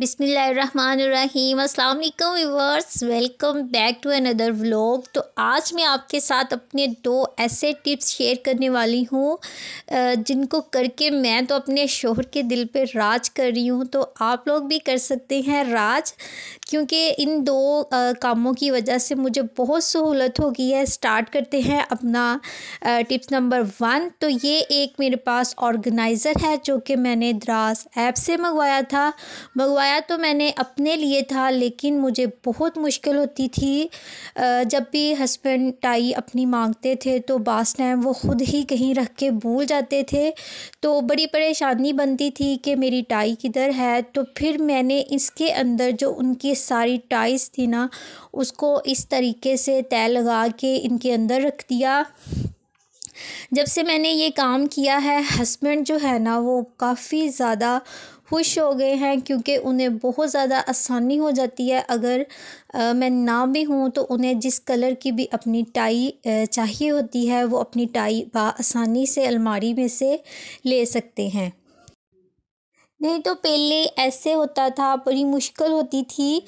बिसमीम अस्सलाम वालेकुम viewers welcome back to another vlog तो आज मैं आपके साथ अपने दो ऐसे टिप्स शेयर करने वाली हूँ जिनको करके मैं तो अपने शोहर के दिल पे राज कर रही हूँ तो आप लोग भी कर सकते हैं राज क्योंकि इन दो कामों की वजह से मुझे बहुत सहूलत हो गई है स्टार्ट करते हैं अपना टिप्स नंबर वन तो ये एक मेरे पास ऑर्गेनाइज़र है जो कि मैंने द्रास ऐप से मंगवाया था मंगवा मंगवाया तो मैंने अपने लिए था लेकिन मुझे बहुत मुश्किल होती थी जब भी हस्बैंड टाई अपनी मांगते थे तो बास टाइम वो ख़ुद ही कहीं रख के भूल जाते थे तो बड़ी परेशानी बनती थी कि मेरी टाई किधर है तो फिर मैंने इसके अंदर जो उनकी सारी टाइस थी ना उसको इस तरीके से तय लगा के इनके अंदर रख दिया जब से मैंने ये काम किया है हस्बैंड जो है ना वो काफ़ी ज़्यादा खुश हो गए हैं क्योंकि उन्हें बहुत ज़्यादा आसानी हो जाती है अगर आ, मैं ना भी हूँ तो उन्हें जिस कलर की भी अपनी टाई चाहिए होती है वो अपनी टाई आसानी से अलमारी में से ले सकते हैं नहीं तो पहले ऐसे होता था बड़ी मुश्किल होती थी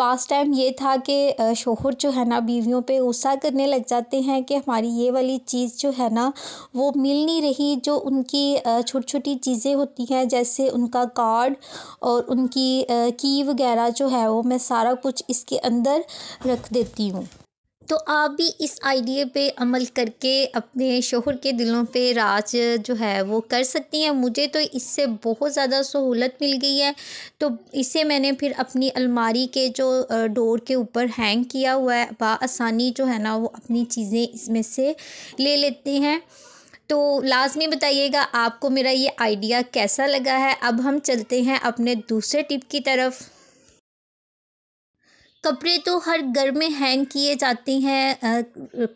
बास टाइम ये था कि शोहर जो है ना बीवियों पे गुस्सा करने लग जाते हैं कि हमारी ये वाली चीज़ जो है ना वो मिल नहीं रही जो उनकी छोटी छोटी चीज़ें होती हैं जैसे उनका कार्ड और उनकी की वगैरह जो है वो मैं सारा कुछ इसके अंदर रख देती हूँ तो आप भी इस आइडिया पे अमल करके अपने शोहर के दिलों पे राज जो है वो कर सकती हैं मुझे तो इससे बहुत ज़्यादा सहूलत मिल गई है तो इसे मैंने फिर अपनी अलमारी के जो डोर के ऊपर हैंग किया हुआ है बासानी जो है ना वो अपनी चीज़ें इसमें से ले लेते हैं तो लाजमी बताइएगा आपको मेरा ये आइडिया कैसा लगा है अब हम चलते हैं अपने दूसरे टिप की तरफ कपड़े तो हर घर में हैंग किए जाते हैं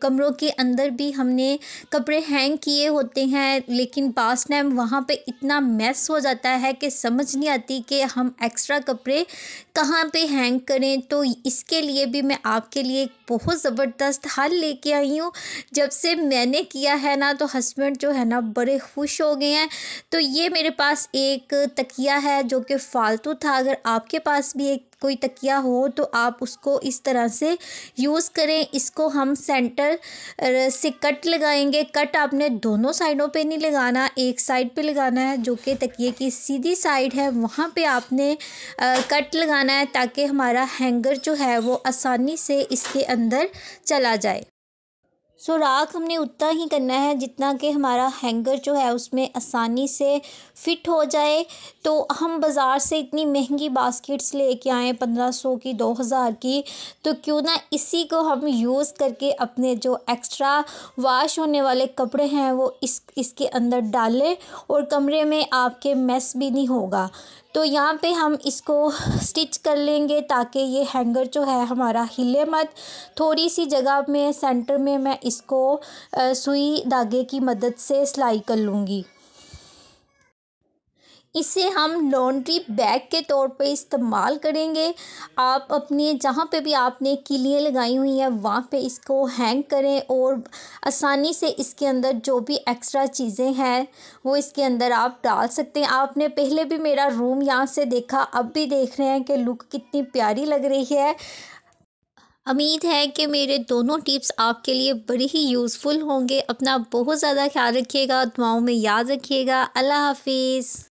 कमरों के अंदर भी हमने कपड़े हैंग किए होते हैं लेकिन पास टाइम वहाँ पे इतना मैस हो जाता है कि समझ नहीं आती कि हम एक्स्ट्रा कपड़े कहाँ पे हैंग करें तो इसके लिए भी मैं आपके लिए एक बहुत ज़बरदस्त हल लेके आई हूँ जब से मैंने किया है ना तो हस्बैंड जो है ना बड़े खुश हो गए हैं तो ये मेरे पास एक तकिया है जो कि फ़ालतू था अगर आपके पास भी एक कोई तकिया हो तो आप उसको इस तरह से यूज़ करें इसको हम सेंटर से कट लगाएंगे कट आपने दोनों साइडों पे नहीं लगाना एक साइड पे लगाना है जो कि तकिए की सीधी साइड है वहाँ पे आपने कट लगाना है ताकि हमारा हैंगर जो है वो आसानी से इसके अंदर चला जाए सो राख हमने उतना ही करना है जितना कि हमारा हैंगर जो है उसमें आसानी से फिट हो जाए तो हम बाज़ार से इतनी महंगी बास्केट्स लेके आएँ पंद्रह सौ की दो हज़ार की तो क्यों ना इसी को हम यूज़ करके अपने जो एक्स्ट्रा वाश होने वाले कपड़े हैं वो इस इसके अंदर डालें और कमरे में आपके मेस भी नहीं होगा तो यहाँ पे हम इसको स्टिच कर लेंगे ताकि ये हैंगर जो है हमारा हिले मत थोड़ी सी जगह में सेंटर में मैं इसको सुई धागे की मदद से सिलाई कर लूँगी इसे हम लॉन्ड्री बैग के तौर पे इस्तेमाल करेंगे आप अपने जहाँ पे भी आपने किलियाँ लगाई हुई हैं वहाँ पे इसको हैंग करें और आसानी से इसके अंदर जो भी एक्स्ट्रा चीज़ें हैं वो इसके अंदर आप डाल सकते हैं आपने पहले भी मेरा रूम यहाँ से देखा अब भी देख रहे हैं कि लुक कितनी प्यारी लग रही है उम्मीद है कि मेरे दोनों टिप्स आपके लिए बड़ी ही यूज़फुल होंगे अपना बहुत ज़्यादा ख्याल रखिएगा दुआओं में याद रखिएगा अल्लाह हाफिज़